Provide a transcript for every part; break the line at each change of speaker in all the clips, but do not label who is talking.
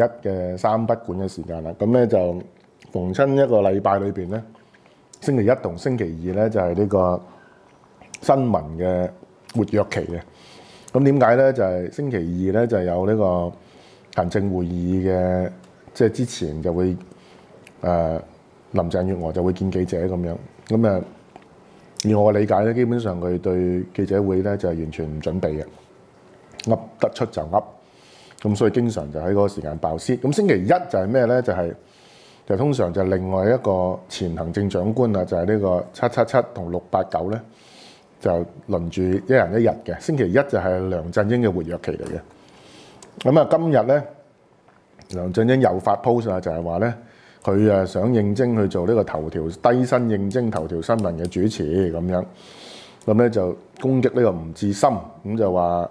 一嘅三不管嘅時間啦，咁咧就逢親一個禮拜裏面咧，星期一同星期二咧就係呢個新聞嘅活躍期嘅。咁點解咧？就係星期二咧就有呢個行政會議嘅，即係之前就會誒林鄭月娥就會見記者咁樣。咁誒，以我嘅理解咧，基本上佢對記者會咧就係完全唔準備嘅，噏得出就噏。咁所以經常就喺嗰個時間爆屍。咁星期一就係咩咧？就係就通常就係另外一個前行政長官啊，就係呢個七七七同六八九咧，就輪住一人一日嘅。星期一就係梁振英嘅活躍期嚟嘅。咁啊，今日咧，梁振英又發 post 啊，就係話咧，佢誒想應徵去做呢個頭條低薪應徵頭條新聞嘅主持咁樣。咁咧就攻擊呢個吳志深，咁就話。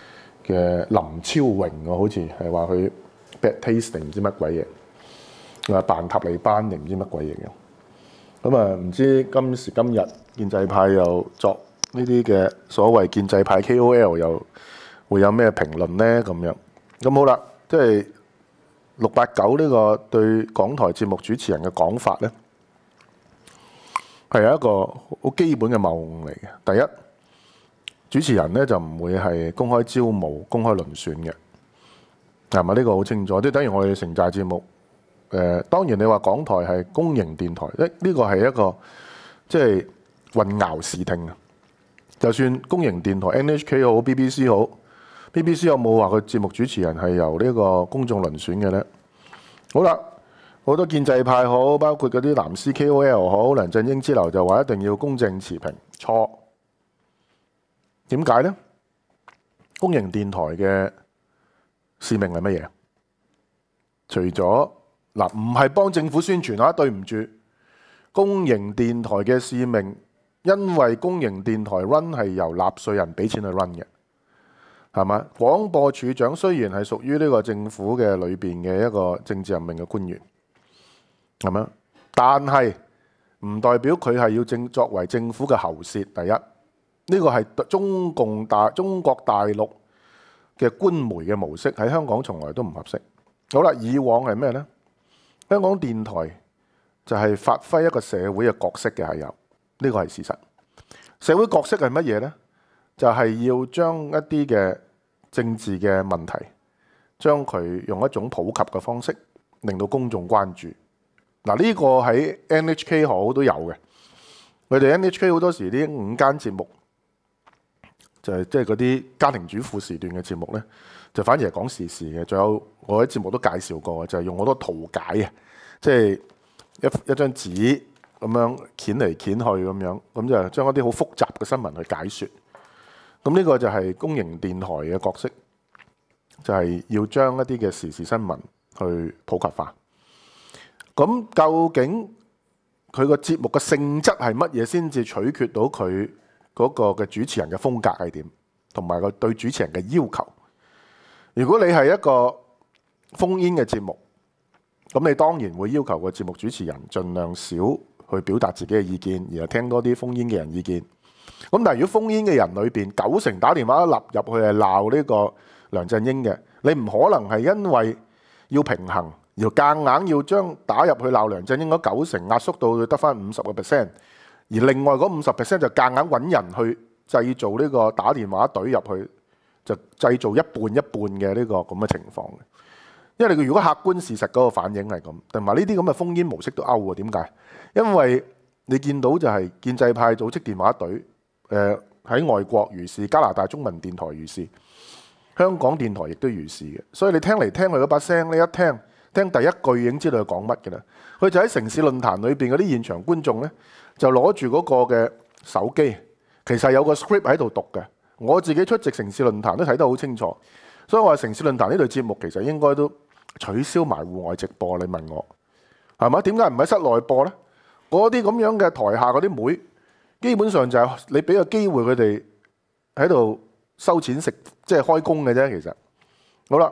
嘅林超榮啊，好似係話佢 bad taste 定唔知乜鬼嘢，啊扮塔利班定唔知乜鬼嘢嘅。咁啊，唔知今時今日建制派又作呢啲嘅所謂建制派 K O L 又會有咩評論咧？咁樣咁好啦，即係六八九呢個對港台節目主持人嘅講法咧，係有一個好基本嘅謬盾嚟嘅。第一。主持人咧就唔會係公開招募、公開輪選嘅，係咪呢個好清楚？即等於我哋城寨節目。當然你話港台係公營電台，呢呢個係一個即係混淆視聽啊！就算公營電台 NHK 好、BBC 好，BBC 有冇話個節目主持人係由呢個公眾輪選嘅呢？好啦，好多建制派好，包括嗰啲藍 C K O L 好，梁振英之流就話一定要公正持平，錯。点解呢公营电台嘅使命系乜嘢？除咗嗱，唔系帮政府宣传啊！对唔住，公营电台嘅使命，因为公营电台 run 系由纳税人俾钱去 run 嘅，系嘛？广播处长虽然系属于呢个政府嘅里边嘅一个政治任命嘅官员係咪？但系唔代表佢系要作为政府嘅喉舌，第一。呢個係中共大中國大陸嘅官媒嘅模式，喺香港從來都唔合適。好啦，以往係咩呢？香港電台就係發揮一個社會嘅角色嘅，係有呢個係事實。社會角色係乜嘢呢？就係要將一啲嘅政治嘅問題，將佢用一種普及嘅方式，令到公眾關注。嗱，呢個喺 NHK 好都有嘅。我哋 NHK 好多時啲五間節目。就係即嗰啲家庭主婦時段嘅節目呢就反而係講時事嘅。仲有我喺節目都介紹過，就係用好多圖解即係一一張紙咁樣攣嚟攣去咁樣，咁就將一啲好複雜嘅新聞去解說咁呢個就係公營電台嘅角色，就係要將一啲嘅時事新聞去普及化。咁究竟佢個節目嘅性質係乜嘢先至取決到佢？嗰個嘅主持人嘅風格係點，同埋個對主持人嘅要求。如果你係一個封煙嘅節目，咁你當然會要求個節目主持人盡量少去表達自己嘅意見，而係聽多啲封煙嘅人意見。咁但係如果封煙嘅人裏面九成打電話入去係鬧呢個梁振英嘅，你唔可能係因為要平衡，要夾硬要將打入去鬧梁振英嗰九成壓縮到得翻五十個 percent。而另外嗰五十 percent 就夾硬揾人去製造呢個打電話隊入去，就製造一半一半嘅呢個咁嘅情況。因為你如果客觀事實嗰個反應係咁，同埋呢啲咁嘅封煙模式都勾喎。點解？因為你見到就係建制派組織電話隊，喺外國如是，加拿大中文電台如是，香港電台亦都如是嘅。所以你聽嚟聽去嗰把聲，你一聽。聽第一句已經知道佢講乜嘅啦。佢就喺城市論壇裏面嗰啲現場觀眾呢，就攞住嗰個嘅手機，其實有個 script 喺度讀嘅。我自己出席城市論壇都睇得好清楚，所以我話城市論壇呢對節目其實應該都取消埋户外直播。你問我係嘛？點解唔喺室內播呢？嗰啲咁樣嘅台下嗰啲妹，基本上就係你俾個機會佢哋喺度收錢食，即係開工嘅啫。其實好啦。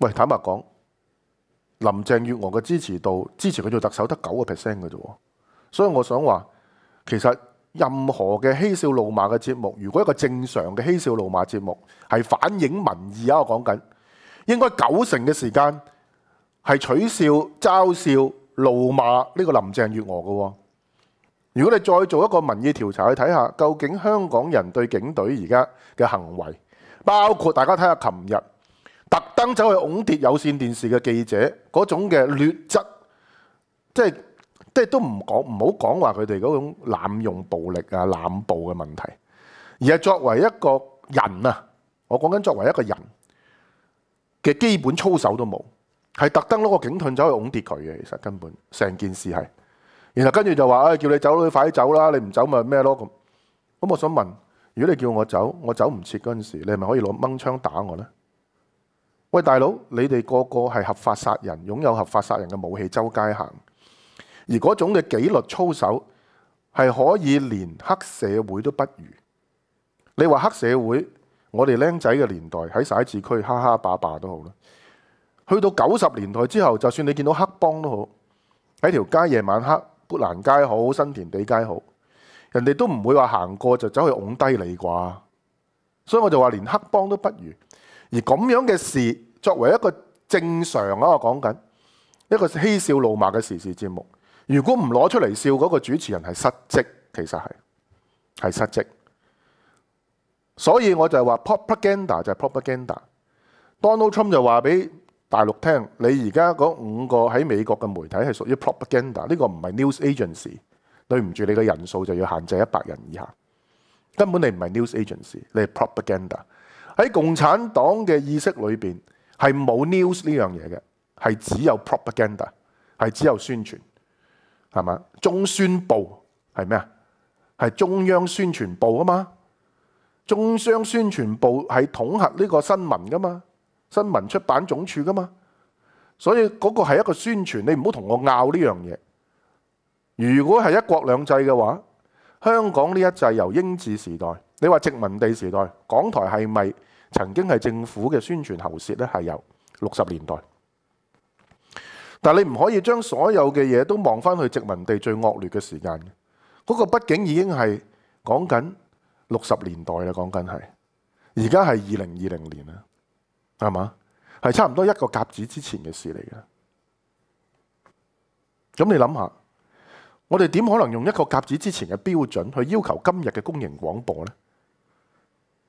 喂，坦白講，林鄭月娥嘅支持度，支持佢做特首得九個 percent 嘅啫。所以我想話，其實任何嘅嬉笑怒罵嘅節目，如果一個正常嘅嬉笑怒罵節目，係反映民意啊，我講緊，應該九成嘅時間係取笑、嘲笑、怒罵呢個林鄭月娥嘅。如果你再做一個民意調查去睇下，究竟香港人對警隊而家嘅行為，包括大家睇下琴日。特登走去擁跌有線電視嘅記者嗰種嘅劣質，即係即係都唔講唔好講話佢哋嗰種濫用暴力啊、濫暴嘅問題。而係作為一個人啊，我講緊作為一個人嘅基本操守都冇，係特登攞個警盾走去擁跌佢嘅。其實根本成件事係，然後跟住就話：，哎，叫你走，你快啲走啦！你唔走咪咩咯咁。咁我想問：如果你叫我走，我走唔切嗰陣時，你係咪可以攞掹槍打我呢喂，大佬，你哋个个系合法杀人，拥有合法杀人嘅武器，周街行，而嗰种嘅纪律操守系可以连黑社会都不如。你话黑社会，我哋僆仔嘅年代喺徙字区哈哈霸霸都好啦，去到九十年代之后，就算你见到黑帮都好喺条街夜晚黑，砵兰街好，新田地街好，人哋都唔会话行过就走去擁低你啩。所以我就话连黑帮都不如，而咁样嘅事。作為一個正常啊，我講緊一個嬉笑怒罵嘅時事節目，如果唔攞出嚟笑，嗰個主持人係失職，其實係係失職。所以我就話 propaganda 就係 propaganda。Donald Trump 就話俾大陸聽：，你而家嗰五個喺美國嘅媒體係屬於 propaganda，呢個唔係 news agency。對唔住，你嘅人數就要限制一百人以下。根本你唔係 news agency，你係 propaganda。喺共產黨嘅意識裏面。系冇 news 呢樣嘢嘅，系只有 propaganda，系只有宣傳，係嘛？中宣部係咩啊？係中央宣傳部啊嘛，中央宣傳部係統合呢個新聞噶嘛，新聞出版總處噶嘛，所以嗰個係一個宣傳，你唔好同我拗呢樣嘢。如果係一國兩制嘅話，香港呢一制由英治時代，你話殖民地時代，港台係咪？曾經係政府嘅宣傳喉舌咧，係由六十年代。但你唔可以將所有嘅嘢都望翻去殖民地最惡劣嘅時間嗰個畢竟已經係講緊六十年代啦，講緊係而家係二零二零年啦，係嘛？係差唔多一個甲子之前嘅事嚟嘅。咁你諗下，我哋點可能用一個甲子之前嘅標準去要求今日嘅公營廣播呢？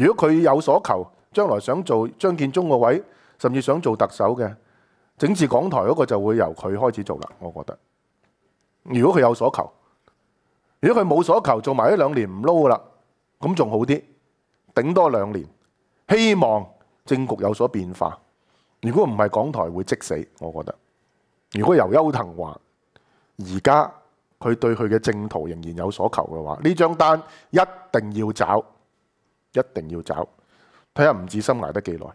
如果佢有所求，將來想做張建忠個位，甚至想做特首嘅，整治港台嗰個就會由佢開始做啦。我覺得，如果佢有所求，如果佢冇所求，做埋一兩年唔撈噶啦，咁仲好啲，頂多兩年。希望政局有所變化。如果唔係港台會即死，我覺得。如果由邱騰華，而家佢對佢嘅正途仍然有所求嘅話，呢張單一定要找。一定要找，睇下吳志森捱得幾耐。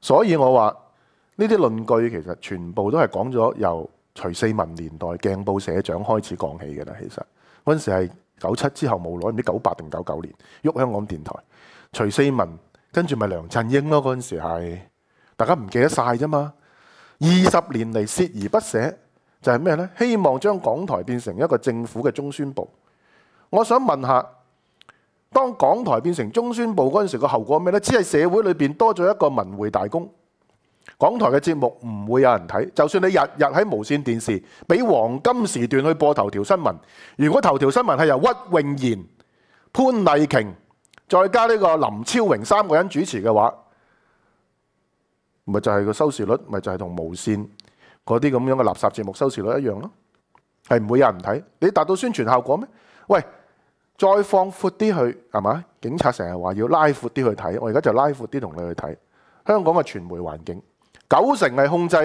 所以我話呢啲論據其實全部都係講咗由徐四文年代鏡報社長開始講起嘅啦。其實嗰時係九七之後冇耐，唔知九八定九九年喐香港電台，徐四文跟住咪梁振英咯。嗰時係大家唔記得晒啫嘛。二十年嚟涉而不捨就係咩呢？希望將港台變成一個政府嘅中宣部。我想問下，當港台變成中宣部嗰陣時，個後果咩呢只係社會裏面多咗一個文匯大公，港台嘅節目唔會有人睇。就算你日日喺無線電視俾黃金時段去播頭條新聞，如果頭條新聞係由屈永賢、潘麗瓊再加呢個林超榮三個人主持嘅話，咪就係個收視率，咪就係同無線嗰啲咁樣嘅垃圾節目收視率一樣咯，係唔會有人睇。你達到宣傳效果咩？喂！再放闊啲去，係咪警察成日話要拉闊啲去睇，我而家就拉闊啲同你去睇香港嘅傳媒環境。九成係控制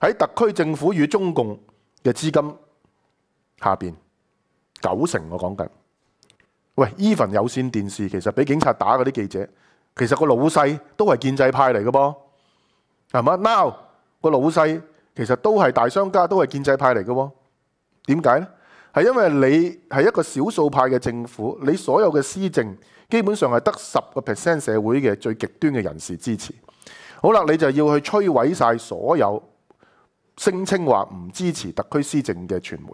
喺特區政府與中共嘅資金下邊，九成我講緊。喂，Even 有線電視其實俾警察打嗰啲記者，其實個老細都係建制派嚟嘅噃，係咪 n o w 個老細其實都係大商家，都係建制派嚟嘅，點解呢系因为你系一个少数派嘅政府，你所有嘅施政基本上系得十个 percent 社会嘅最极端嘅人士支持。好啦，你就要去摧毁晒所有声称话唔支持特区施政嘅传媒。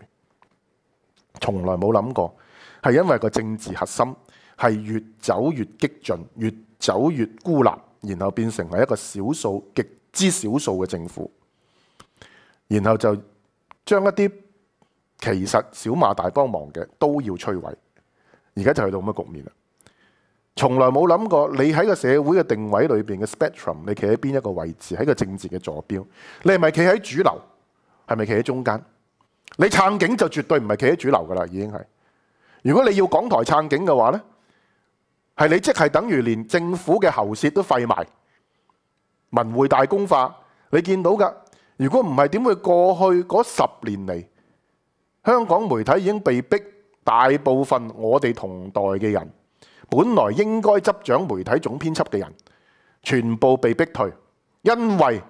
从来冇谂过，系因为个政治核心系越走越激进，越走越孤立，然后变成系一个少数极之少数嘅政府，然后就将一啲。其實小馬大幫忙嘅都要摧毀，而家就去到咁嘅局面啦。從來冇諗過你喺個社會嘅定位裏面嘅 spectrum，你企喺邊一個位置喺個政治嘅坐標？你係咪企喺主流？係咪企喺中間？你撐警就絕對唔係企喺主流噶啦，已經係。如果你要港台撐警嘅話咧，係你即係等於連政府嘅喉舌都廢埋，文匯大公化。你見到噶？如果唔係點會過去嗰十年嚟？香港媒體已經被逼，大部分我哋同代嘅人，本來應該執掌媒體總編輯嘅人，全部被逼退，因為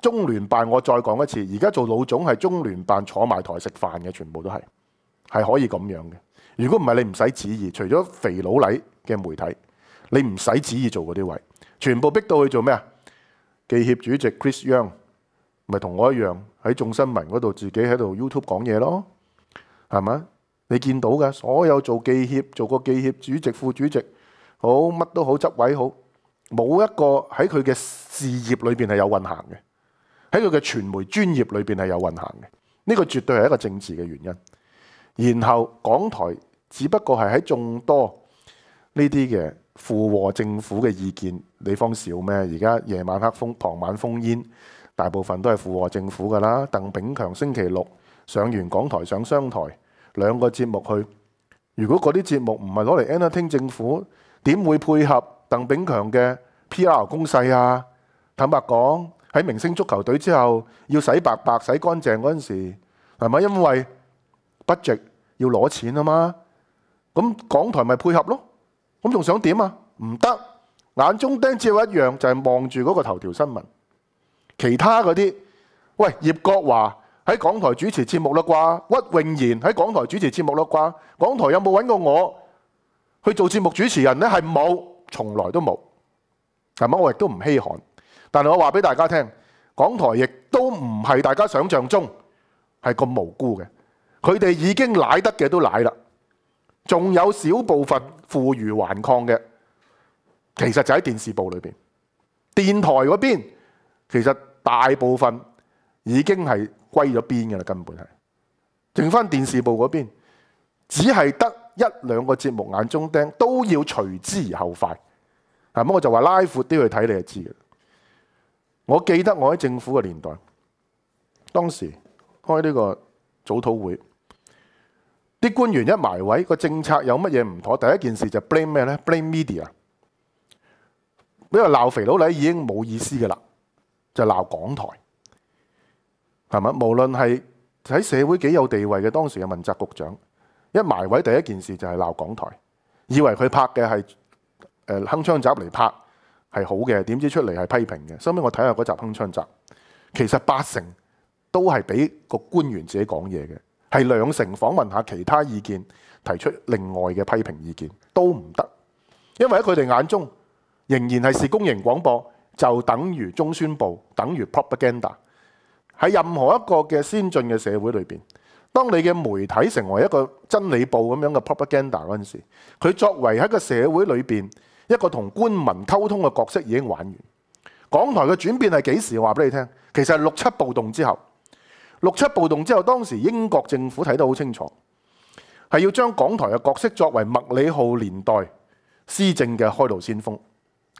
中聯辦。我再講一次，而家做老總係中聯辦坐埋台食飯嘅，全部都係，係可以咁樣嘅。如果唔係，你唔使旨意，除咗肥佬禮嘅媒體，你唔使旨意做嗰啲位，全部逼到去做咩啊？記協主席 Chris Young 咪同我一樣喺眾新聞嗰度自己喺度 YouTube 講嘢咯。係嘛？你見到嘅所有做記協、做過記協主席、副主席，好乜都好執位好，冇一個喺佢嘅事業裏面係有運行嘅；喺佢嘅傳媒專業裏面係有運行嘅。呢個絕對係一個政治嘅原因。然後港台只不過係喺眾多呢啲嘅附和政府嘅意見地方少咩？而家夜晚黑風、傍晚封煙，大部分都係附和政府噶啦。鄧炳強星期六。上完港台上商台兩個節目去，如果嗰啲節目唔係攞嚟 enterting 政府，點會配合鄧炳強嘅 PR 攻勢啊？坦白講，喺明星足球隊之後要洗白白洗乾淨嗰陣時，係咪因為 budget 要攞錢啊嘛？咁港台咪配合咯？咁仲想點啊？唔得！眼中釘只有一樣，就係望住嗰個頭條新聞，其他嗰啲喂葉國華。喺港台主持節目啦，掛屈永賢喺港台主持節目啦，掛港台有冇揾過我去做節目主持人咧？係冇，從來都冇係咪？我亦都唔稀罕。但係我話俾大家聽，港台亦都唔係大家想象中係咁無辜嘅。佢哋已經賴得嘅都賴啦，仲有少部分富裕環抗嘅，其實就喺電視部裏面。電台嗰邊，其實大部分已經係。归咗边㗎啦，根本系。剩翻电视部嗰边，只系得一两个节目眼中钉，都要随之而後快。咁我就话拉阔啲去睇，你就知嘅。我记得我喺政府嘅年代，当时开呢个早讨会，啲官员一埋位，个政策有乜嘢唔妥，第一件事就 blame 咩呢 b l a m e media。因为闹肥佬你已经冇意思㗎啦，就闹港台。係咪？無論係喺社會幾有地位嘅當時嘅問責局長，一埋位第一件事就係鬧港台，以為佢拍嘅係誒《哼槍集》嚟拍係好嘅，點知出嚟係批評嘅。收尾我睇下嗰集《哼槍集》，其實八成都係俾個官員自己講嘢嘅，係兩成訪問下其他意見，提出另外嘅批評意見都唔得，因為喺佢哋眼中仍然係是公營廣播，就等於中宣部，等於 propaganda。喺任何一個嘅先進嘅社會裏面，當你嘅媒體成為一個真理報咁樣嘅 propaganda 嗰陣時，佢作為喺個社會裏面一個同官民溝通嘅角色已經玩完。港台嘅轉變係幾時話俾你聽？其實係六七暴動之後，六七暴動之後，當時英國政府睇得好清楚，係要將港台嘅角色作為麥理浩年代施政嘅開路先鋒，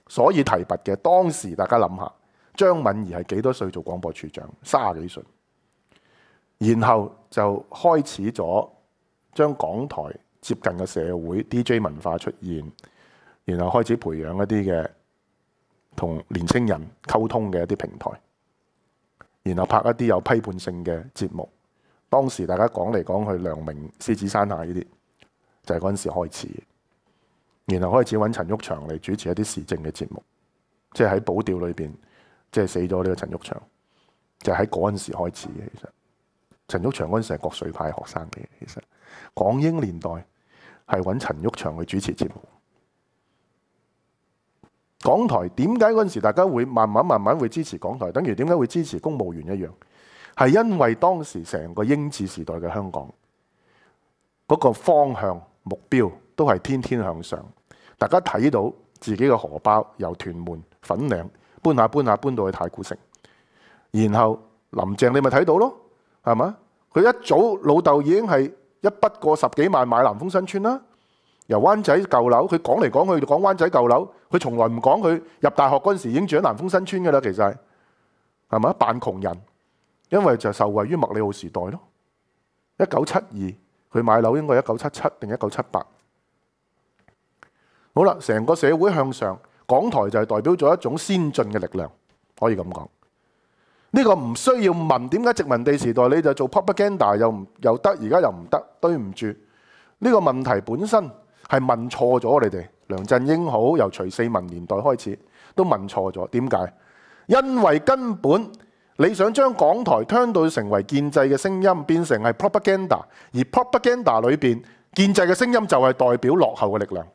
所以提拔嘅。當時大家諗下。張敏儀係幾多歲做廣播處長？三十幾歲？然後就開始咗將港台接近嘅社會 DJ 文化出現，然後開始培養一啲嘅同年青人溝通嘅一啲平台，然後拍一啲有批判性嘅節目。當時大家講嚟講去，梁明、獅子山下呢啲就係嗰時開始，然後開始揾陳旭祥嚟主持一啲時政嘅節目，即係喺保調裏面。即系死咗呢个陈玉祥，就喺嗰阵时开始嘅。其实陈玉祥嗰阵时系国粹派学生嚟嘅。其实港英年代系揾陈玉祥去主持节目。港台点解嗰阵时大家会慢慢慢慢会支持港台？等于点解会支持公务员一样？系因为当时成个英治时代嘅香港嗰个方向目标都系天天向上。大家睇到自己嘅荷包由屯门粉岭。搬下搬下搬到去太古城，然后林郑你咪睇到咯，系嘛？佢一早老豆已经系一筆過十幾萬買南風新村啦。由灣仔舊樓，佢講嚟講去講灣仔舊樓，佢從來唔講佢入大學嗰陣時已經住喺南風新村噶啦，其實係，係嘛？扮窮人，因為就受惠於麥理浩時代咯。一九七二佢買樓應該一九七七定一九七八。好啦，成個社會向上。港台就係代表咗一種先進嘅力量，可以咁講。呢個唔需要問點解殖民地時代你就做 propaganda 又唔又得，而家又唔得，對唔住。呢個問題本身係問錯咗，你哋梁振英好由除四民年代開始都問錯咗。點解？因為根本你想將港台聽到成為建制嘅聲音，變成係 propaganda，而 propaganda 裏面建制嘅聲音就係代表落後嘅力量。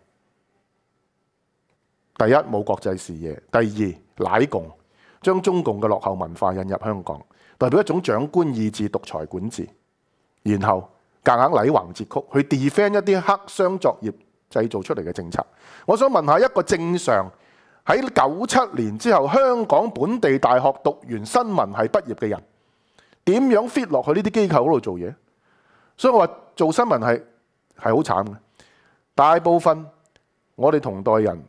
第一冇國際視野，第二奶共將中共嘅落後文化引入香港，代表一種長官意志獨裁管治。然後夾硬禮橫截曲去 defend 一啲黑箱作業製造出嚟嘅政策。我想問下一個正常喺九七年之後香港本地大學讀完新聞係畢業嘅人，點樣 fit 落去呢啲機構嗰度做嘢？所以我話做新聞係好慘嘅。大部分我哋同代人。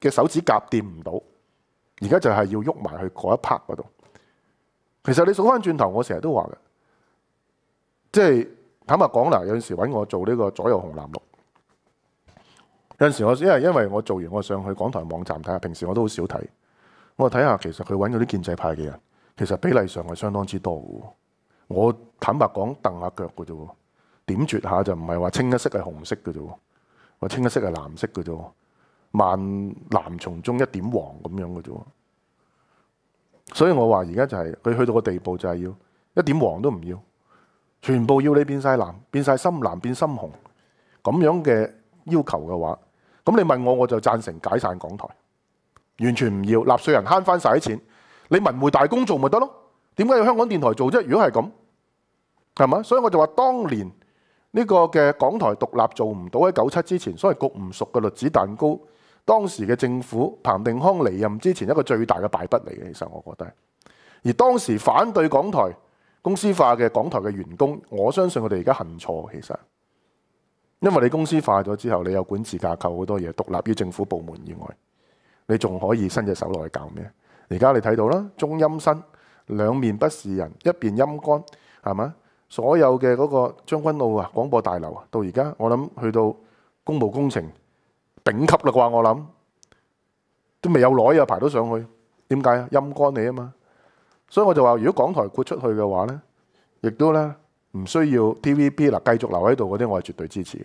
嘅手指甲掂唔到，而家就系要喐埋去嗰一 part 嗰度。其实你数翻转头，我成日都话嘅，即系坦白讲喇，有阵时我做呢个左右红蓝绿。有阵时我因为因为我做完，我上去港台网站睇下，平时我都好少睇。我睇下其实佢揾嗰啲建制派嘅人，其实比例上系相当之多嘅。我坦白讲，蹬下脚嘅啫，点絕下就唔系话青一色系红色嘅啫，我青一色系蓝色嘅啫。万蓝丛中一点黄咁样嘅啫喎，所以我话而家就系佢去到个地步就系要一点黄都唔要，全部要你变晒蓝，变晒深蓝，变深红咁样嘅要求嘅话，咁你问我我就赞成解散港台，完全唔要，纳税人悭翻晒啲钱，你文汇大工做咪得咯？点解要香港电台做啫？如果系咁，系嘛？所以我就话当年呢个嘅港台独立做唔到喺九七之前，所以焗唔熟嘅栗子蛋糕。當時嘅政府彭定康離任之前，一個最大嘅敗筆嚟嘅，其實我覺得。而當時反對港台公司化嘅港台嘅員工，我相信佢哋而家恨錯，其實。因為你公司化咗之後，你有管治架構，好多嘢獨立於政府部門以外，你仲可以伸隻手落去搞咩？而家你睇到啦，中陰身兩面不是人，一邊陰乾係嘛？所有嘅嗰個將軍澳啊、廣播大樓啊，到而家我諗去到公務工程。頂級啦啩，我諗都未有耐啊，排到上去點解啊？陰乾你啊嘛，所以我就話：如果港台豁出去嘅話呢亦都咧唔需要 TVB 嗱繼續留喺度嗰啲，我係絕對支持嘅，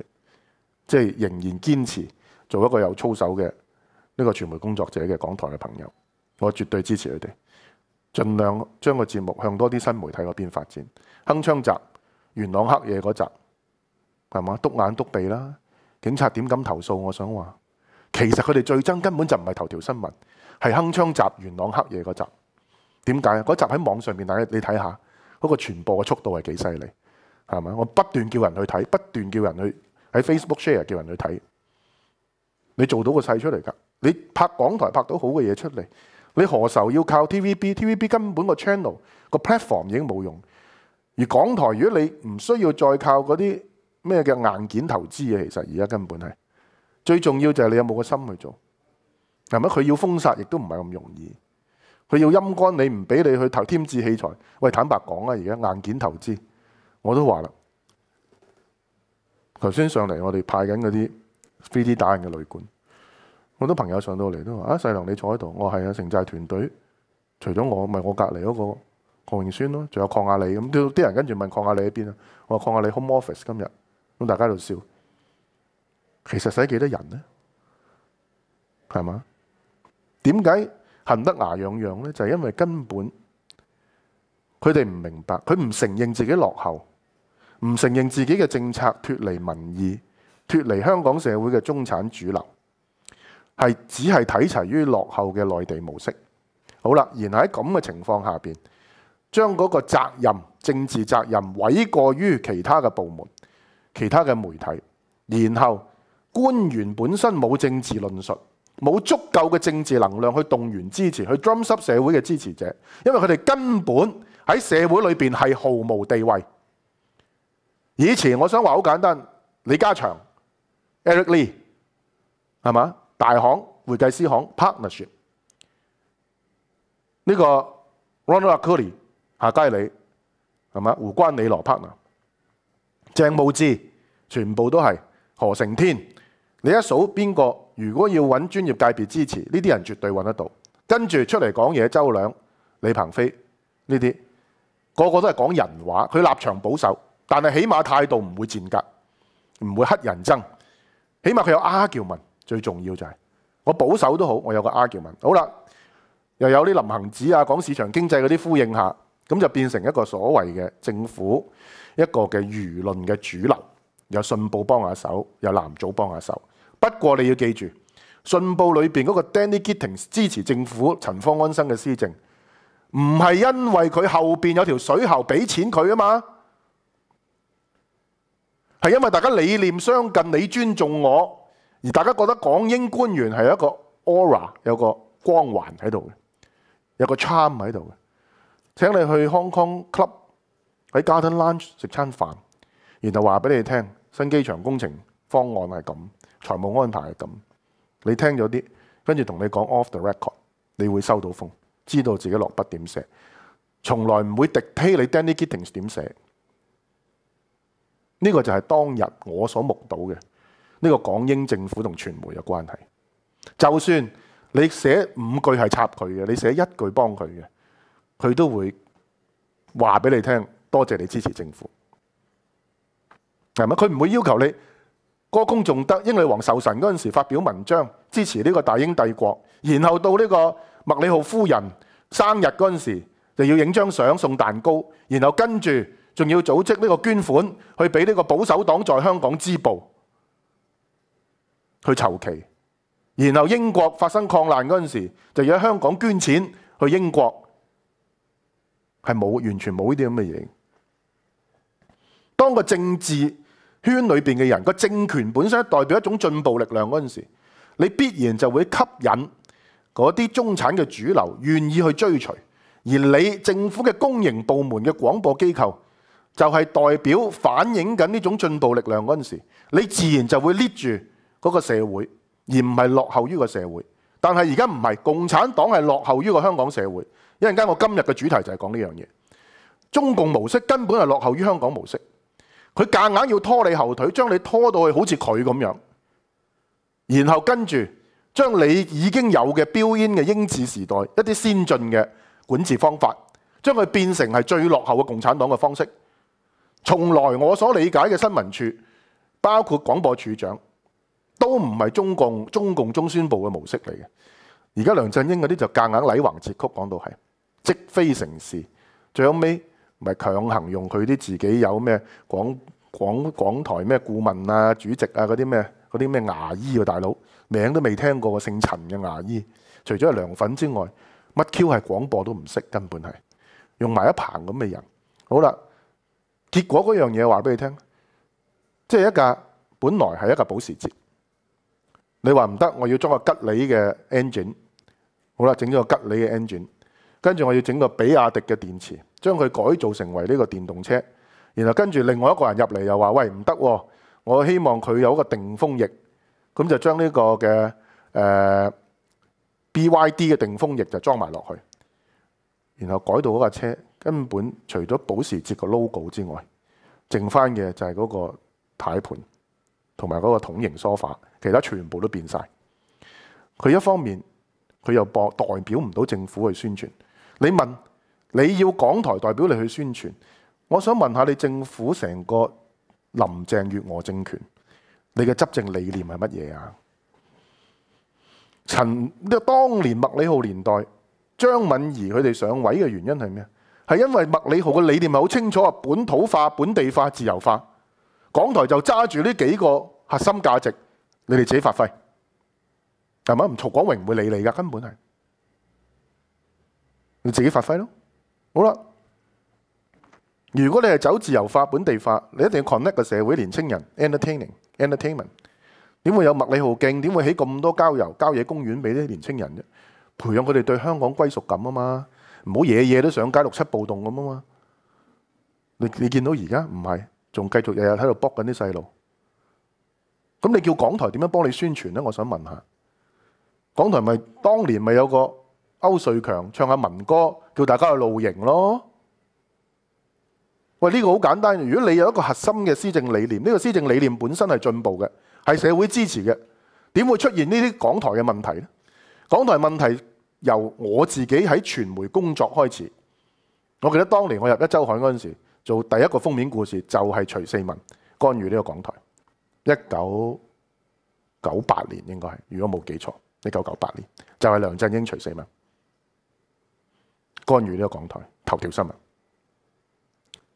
即係仍然堅持做一個有操守嘅呢個傳媒工作者嘅港台嘅朋友，我絕對支持佢哋，盡量將個節目向多啲新媒體嗰邊發展，铿槍集、元朗黑夜嗰集係嘛，督眼督鼻啦。警察點敢投訴？我想話，其實佢哋最憎根本就唔係頭條新聞，係《鏗槍集》元朗黑夜嗰集。點解嗰集喺網上面，大家你睇下嗰個傳播嘅速度係幾犀利係咪？我不斷叫人去睇，不斷叫人去喺 Facebook share 叫人去睇。你做到個勢出嚟㗎？你拍港台拍到好嘅嘢出嚟，你何愁要靠 T V B？T V B 根本個 channel 個 platform 已經冇用。而港台如果你唔需要再靠嗰啲。咩嘅硬件投資啊？其實而家根本係最重要就係你有冇個心去做，係咪？佢要封殺亦都唔係咁容易，佢要陰乾你唔俾你去投添置器材。喂，坦白講啊，而家硬件投資我都話啦，頭先上嚟我哋派緊嗰啲 3D 打印嘅旅館，好多朋友上到嚟都話：啊，細良你坐喺度。我係啊，城寨團隊，除咗我咪我隔離嗰個郭榮宣咯，仲有礦亞李咁。啲人跟住問礦亞李喺邊啊？我話礦亞李 home office 今日。咁大家喺度笑，其實使幾多人呢係嘛？點解恨得牙痒痒呢就係因為根本佢哋唔明白，佢唔承認自己落後，唔承認自己嘅政策脱離民意，脱離香港社會嘅中產主流，係只係睇齊於落後嘅內地模式。好啦，而喺咁嘅情況下面將嗰個責任、政治責任委過於其他嘅部門。其他嘅媒體，然後官員本身冇政治論述，冇足夠嘅政治能量去動員支持，去 drum up 社會嘅支持者，因為佢哋根本喺社會裏面係毫無地位。以前我想話好簡單，李嘉祥、Eric Lee 係嘛，大行會計師行 partnership 呢個 Ronald Currie 夏佳里係咪？胡關理羅 partner。鄭慕智，全部都係何成天。你一數邊個？如果要揾專業界別支持，呢啲人絕對揾得到。跟住出嚟講嘢，周亮、李鹏飛呢啲，個個都係講人話。佢立場保守，但係起碼態度唔會賤格，唔會黑人憎。起碼佢有阿桥文，最重要就係我保守都好，我有個阿桥文。好啦，又有啲林行子啊，講市場經濟嗰啲呼应下。咁就變成一個所謂嘅政府一個嘅輿論嘅主流，有信報幫下手，有南組幫下手。不過你要記住，信報裏面嗰個 Danny g i t t i n g 支持政府陳方安生嘅施政，唔係因為佢後面有條水喉俾錢佢啊嘛，係因為大家理念相近，你尊重我，而大家覺得港英官員係一個 aura 有個光環喺度嘅，有個 charm 喺度嘅。請你去 Hong Kong Club 喺 Garden Lunch 食餐飯，然後話俾你聽新機場工程方案係咁，財務安排係咁。你聽咗啲，跟住同你講 Off the Record，你會收到風，知道自己落筆點寫，從來唔會滴呸你 Danny g i t t i n g s 點寫。呢個就係當日我所目睹嘅呢個港英政府同傳媒嘅關係。就算你寫五句係插佢嘅，你寫一句幫佢嘅。佢都会话俾你听，多谢你支持政府，系咪？佢唔会要求你歌功仲德，英女王受神嗰時时发表文章支持呢个大英帝国，然后到呢个麦里浩夫人生日嗰時时，就要影张相送蛋糕，然后跟住仲要组织呢个捐款去俾呢个保守党在香港支部去筹旗。然后英国发生抗難嗰時时，就要喺香港捐钱去英国。系冇完全冇呢啲咁嘅嘢。当个政治圈里边嘅人个政权本身代表一种进步力量嗰阵时，你必然就会吸引嗰啲中产嘅主流愿意去追随。而你政府嘅公营部门嘅广播机构就系代表反映紧呢种进步力量嗰阵时，你自然就会 lead 住嗰个社会，而唔系落后于个社会。但系而家唔系共产党系落后于个香港社会。一阵间我今日嘅主题就系讲呢样嘢，中共模式根本系落后于香港模式，佢夹硬要拖你后腿，将你拖到去好似佢咁样，然后跟住将你已经有嘅标烟嘅英治时代一啲先进嘅管治方法，将佢变成系最落后嘅共产党嘅方式。从来我所理解嘅新闻处，包括广播处长，都唔系中共中共中宣部嘅模式嚟嘅。而家梁振英嗰啲就夹硬礼横截曲讲到系。即非成事，最後尾咪強行用佢啲自己有咩廣廣廣台咩顧問啊、主席啊嗰啲咩嗰啲咩牙醫啊大佬名都未聽過個姓陳嘅牙醫，除咗係涼粉之外，乜 Q 係廣播都唔識，根本係用埋一棚咁嘅人。好啦，結果嗰樣嘢話俾你聽，即係一架本來係一架保時捷，你話唔得，我要裝個吉利嘅 engine。好啦，整咗個吉利嘅 engine。跟住我要整個比亚迪嘅電池，將佢改造成為呢個電動車。然後跟住另外一個人入嚟又話：，喂唔得，我希望佢有一個定風翼。咁就將呢個嘅 BYD 嘅定風翼就裝埋落去。然後改到嗰架車根本除咗保時捷個 logo 之外，剩翻嘅就係嗰個底盤同埋嗰個桶型梳化，其他全部都變曬。佢一方面佢又代表唔到政府去宣傳。你問你要港台代表你去宣傳，我想問下你政府成個林鄭月娥政權，你嘅執政理念係乜嘢啊？陳當年麥理浩年代，張敏儀佢哋上位嘅原因係咩？係因為麥理浩嘅理念係好清楚啊，本土化、本地化、自由化，港台就揸住呢幾個核心價值，你哋自己發揮係咪？唔，曹廣榮唔會理你噶，根本係。你自己發揮咯，好啦。如果你係走自由化、本地化，你一定要 connect 個社會年青人，entertaining，entertainment。點會有麥理浩徑？點會起咁多郊遊郊野公園俾啲年青人啫？培養佢哋對香港歸屬感啊嘛！唔好夜夜都上街六七暴動咁啊嘛！你你見到而家唔係，仲繼續日日喺度搏緊啲細路。咁你叫港台點樣幫你宣傳咧？我想問下，港台咪當年咪有個？歐瑞強唱下民歌，叫大家去露營咯。喂，呢個好簡單。如果你有一個核心嘅施政理念，呢個施政理念本身係進步嘅，係社會支持嘅，點會出現呢啲港台嘅問題呢港台問題由我自己喺傳媒工作開始。我記得當年我入《一周刊》嗰陣時，做第一個封面故事就係徐四文干預呢個港台。一九九八年應該係，如果冇記錯，一九九八年就係梁振英徐四文。干預呢個港台頭條新聞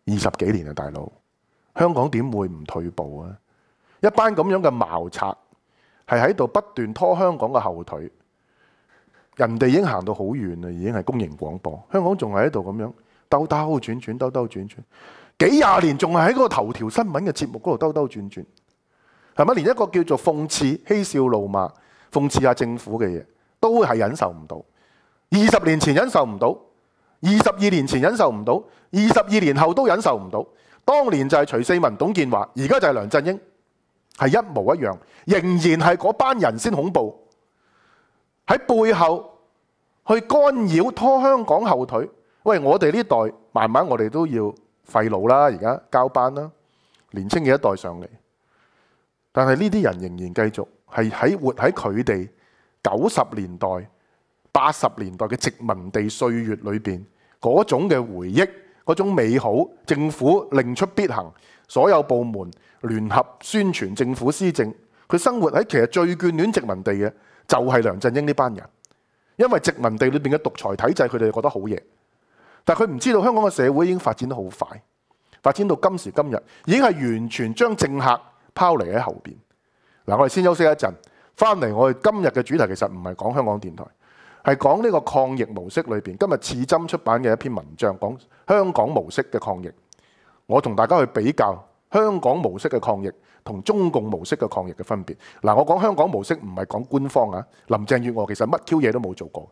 二十幾年啊，大佬香港點會唔退步啊？一班咁樣嘅茅賊係喺度不斷拖香港嘅後腿，人哋已經行到好遠啦，已經係公營廣播，香港仲係喺度咁樣兜兜轉轉、兜兜轉轉，幾廿年仲係喺個頭條新聞嘅節目嗰度兜兜轉轉，係咪？連一個叫做諷刺、嬉笑怒罵、諷刺下政府嘅嘢都係忍受唔到，二十年前忍受唔到。二十二年前忍受唔到，二十二年後都忍受唔到。當年就係徐四文、董建華，而家就係梁振英，係一模一樣，仍然係嗰班人先恐怖，喺背後去干擾拖香港後腿。喂，我哋呢代慢慢我哋都要廢老啦，而家交班啦，年青嘅一代上嚟，但係呢啲人仍然繼續係喺活喺佢哋九十年代。八十年代嘅殖民地岁月里边，嗰种嘅回忆，嗰种美好，政府令出必行，所有部门联合宣传政府施政。佢生活喺其实最眷恋殖民地嘅，就系梁振英呢班人，因为殖民地里边嘅独裁体制，佢哋觉得好嘢。但佢唔知道香港嘅社会已经发展得好快，发展到今时今日，已经系完全将政客抛离喺后边。嗱，我哋先休息一阵，翻嚟我哋今日嘅主题，其实唔系讲香港电台。係講呢個抗疫模式裏面今日刺針出版嘅一篇文章講香港模式嘅抗疫，我同大家去比較香港模式嘅抗疫同中共模式嘅抗疫嘅分別。嗱，我講香港模式唔係講官方啊，林鄭月娥其實乜 Q 嘢都冇做過，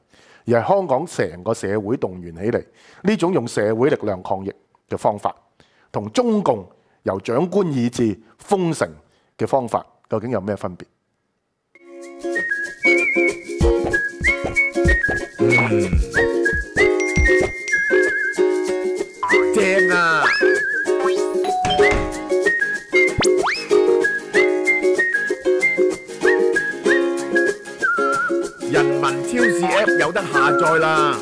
而係香港成個社會動員起嚟呢種用社會力量抗疫嘅方法，同中共由長官以至封城嘅方法，究竟有咩分別？嗯，啊！人民超市 App 有得下载啦。